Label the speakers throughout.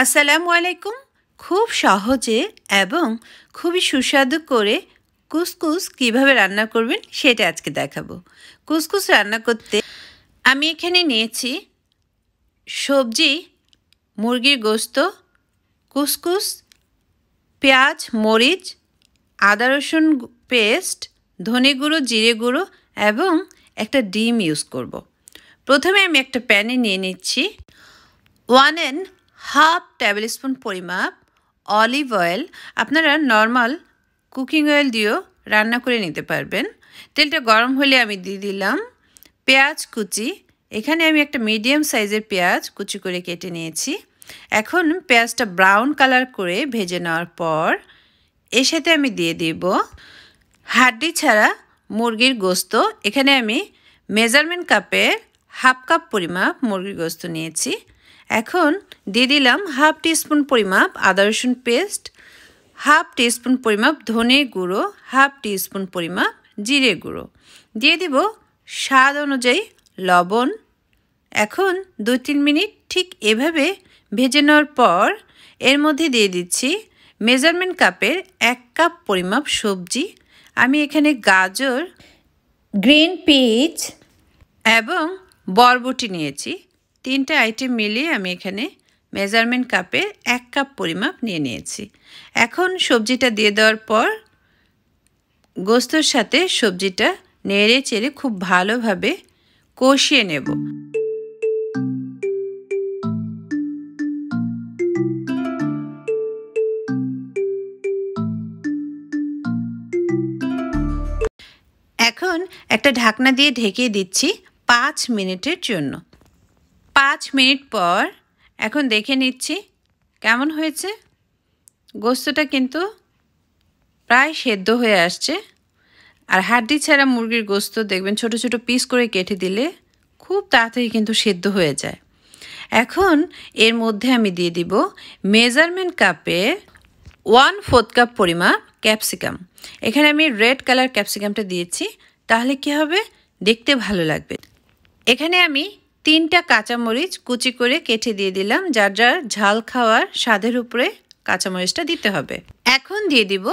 Speaker 1: আসসালামু আলাইকুম খুব সহজে এবং খুবই সুস্বাদু করে কুসকুস কিভাবে রান্না করবেন সেটা আজকে দেখাবো কুসকুস রান্না করতে আমি এখানে নিয়েছি সবজি মুরগির গোস্ত কুসকুস পেঁয়াজ মরিচ আদা রসুন পেস্ট ধনে গুঁড়ো জিরে গুঁড়ো এবং একটা ডিম ইউজ করব। প্রথমে আমি একটা প্যানে নিয়ে নিচ্ছি one and half tablespoon পরিমাপ অলিভ অয়েল আপনারা নর্মাল কুকিং অয়েল দিয়েও রান্না করে নিতে পারবেন তেলটা গরম হলে আমি দিয়ে দিলাম পেঁয়াজ কুচি এখানে আমি একটা মিডিয়াম সাইজের পেঁয়াজ কুচি করে কেটে নিয়েছি এখন পেঁয়াজটা ব্রাউন কালার করে ভেজে নেওয়ার পর এর সাথে আমি দিয়ে দিব হাড্ডি ছাড়া মুরগির গোস্ত এখানে আমি মেজারমেন্ট কাপের হাফ কাপ পরিমাপ মুরগির গোস্ত নিয়েছি এখন দিয়ে দিলাম হাফ টিস্পুন পরিমাপ আদা রসুন পেস্ট হাফ টিস্পুন পরিমাপ ধনে গুঁড়ো হাফ টিস্পুন পরিমাপ জিরে গুঁড়ো দিয়ে দিব স্বাদ অনুযায়ী লবণ এখন দু তিন মিনিট ঠিক এভাবে ভেজে নেওয়ার পর এর মধ্যে দিয়ে দিচ্ছি মেজারমেন্ট কাপের এক কাপ পরিমাপ সবজি আমি এখানে গাজর গ্রিন পিচ এবং বরবটি নিয়েছি তিনটা আইটেম মিলিয়ে আমি এখানে মেজারমেন্ট কাপে এক কাপ পরিমাপ নিয়ে নিয়েছি এখন সবজিটা দিয়ে দেওয়ার পর গোস্তর সাথে সবজিটা নেড়ে চেড়ে খুব ভালোভাবে কষিয়ে নেব এখন একটা ঢাকনা দিয়ে ঢেকে দিচ্ছি পাঁচ মিনিটের জন্য পাঁচ মিনিট পর এখন দেখে নিচ্ছি কেমন হয়েছে গোস্তটা কিন্তু প্রায় সেদ্ধ হয়ে আসছে আর হাড্ডি ছাড়া মুরগির গোস্ত দেখবেন ছোট ছোট পিস করে কেটে দিলে খুব তাড়াতাড়ি কিন্তু সেদ্ধ হয়ে যায় এখন এর মধ্যে আমি দিয়ে দিব মেজারমেন্ট কাপে ওয়ান ফোর্থ কাপ পরিমাণ ক্যাপসিকাম এখানে আমি রেড কালার ক্যাপসিকামটা দিয়েছি তাহলে কি হবে দেখতে ভালো লাগবে এখানে আমি তিনটা কাঁচামরিচ কুচি করে কেটে দিয়ে দিলাম যার যার ঝাল খাওয়ার স্বাদের উপরে কাঁচামরিচটা দিতে হবে এখন দিয়ে দিব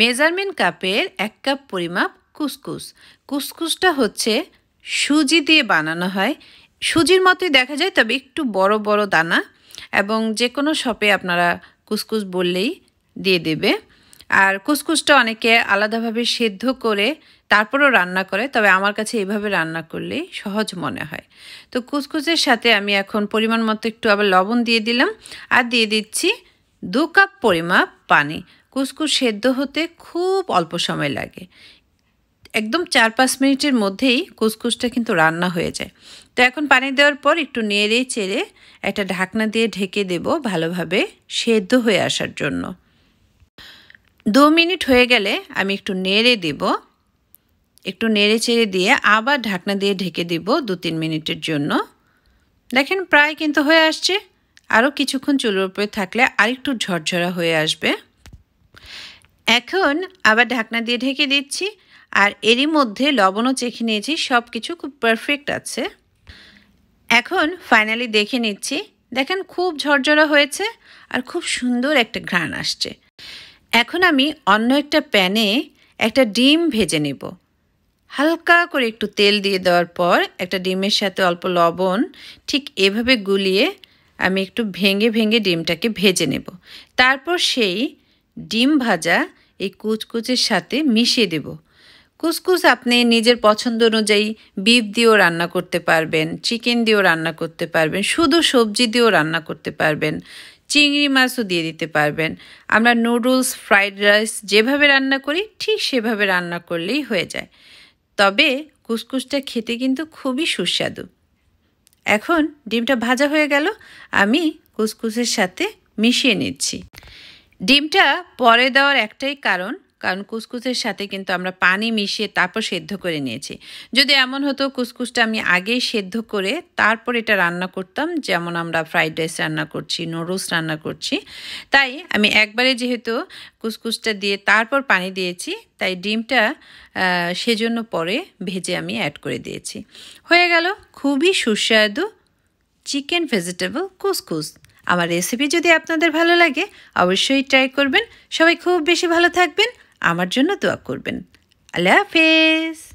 Speaker 1: মেজারমেন্ট কাপের এক কাপ পরিমাপ কুসকুস কুসকুসটা হচ্ছে সুজি দিয়ে বানানো হয় সুজির মতোই দেখা যায় তবে একটু বড় বড় দানা এবং যে কোনো শপে আপনারা কুসকুস বললেই দিয়ে দেবে আর কুসকুসটা অনেকে আলাদাভাবে সেদ্ধ করে তারপরও রান্না করে তবে আমার কাছে এভাবে রান্না করলেই সহজ মনে হয় তো কুসকুসের সাথে আমি এখন পরিমাণ মতো একটু আবার লবণ দিয়ে দিলাম আর দিয়ে দিচ্ছি দু কাপ পরিমাপ পানি কুসকুস সেদ্ধ হতে খুব অল্প সময় লাগে একদম চার পাঁচ মিনিটের মধ্যেই কুসকুসটা কিন্তু রান্না হয়ে যায় তো এখন পানি দেওয়ার পর একটু নেড়ে চেড়ে একটা ঢাকনা দিয়ে ঢেকে দেব ভালোভাবে সেদ্ধ হয়ে আসার জন্য দু মিনিট হয়ে গেলে আমি একটু নেড়ে দেব একটু নেড়ে চেড়ে দিয়ে আবার ঢাকনা দিয়ে ঢেকে দেব দু তিন মিনিটের জন্য দেখেন প্রায় কিন্তু হয়ে আসছে আরও কিছুক্ষণ চুলোর উপরে থাকলে আরেকটু ঝরঝরা হয়ে আসবে এখন আবার ঢাকনা দিয়ে ঢেকে দিচ্ছি আর এরই মধ্যে লবণও চেখে নিয়েছি সব কিছু খুব পারফেক্ট আছে এখন ফাইনালি দেখে নিচ্ছি দেখেন খুব ঝরঝরা হয়েছে আর খুব সুন্দর একটা ঘ্রাণ আসছে এখন আমি অন্য একটা প্যানে একটা ডিম ভেজে নেব হালকা করে একটু তেল দিয়ে দেওয়ার পর একটা ডিমের সাথে অল্প লবণ ঠিক এভাবে গুলিয়ে আমি একটু ভেঙে ভেঙে ডিমটাকে ভেজে নেব তারপর সেই ডিম ভাজা এই কুচকুচের সাথে মিশিয়ে দেব কুচকুচ আপনি নিজের পছন্দ অনুযায়ী বিফ দিয়েও রান্না করতে পারবেন চিকেন দিয়েও রান্না করতে পারবেন শুধু সবজি দিয়েও রান্না করতে পারবেন চিংড়ি মাছও দিয়ে দিতে পারবেন আমরা নুডলস ফ্রাইড রাইস যেভাবে রান্না করি ঠিক সেভাবে রান্না করলেই হয়ে যায় তবে কুসকুসটা খেতে কিন্তু খুবই সুস্বাদু এখন ডিমটা ভাজা হয়ে গেল আমি কুসকুসের সাথে মিশিয়ে নিচ্ছি ডিমটা পরে দেওয়ার একটাই কারণ কারণ কুসকুসের সাথে কিন্তু আমরা পানি মিশিয়ে তারপর সেদ্ধ করে নিয়েছি যদি এমন হতো কুসকুসটা আমি আগেই সেদ্ধ করে তারপর এটা রান্না করতাম যেমন আমরা ফ্রাইড রাইস রান্না করছি নুডলস রান্না করছি তাই আমি একবারে যেহেতু কুসকুসটা দিয়ে তারপর পানি দিয়েছি তাই ডিমটা সেজন্য পরে ভেজে আমি অ্যাড করে দিয়েছি হয়ে গেল খুবই সুস্বাদু চিকেন ভেজিটেবল কুসকুস আমার রেসিপি যদি আপনাদের ভালো লাগে অবশ্যই ট্রাই করবেন সবাই খুব বেশি ভালো থাকবেন আমার জন্য দোয়া করবেন আল্লাহ হাফেজ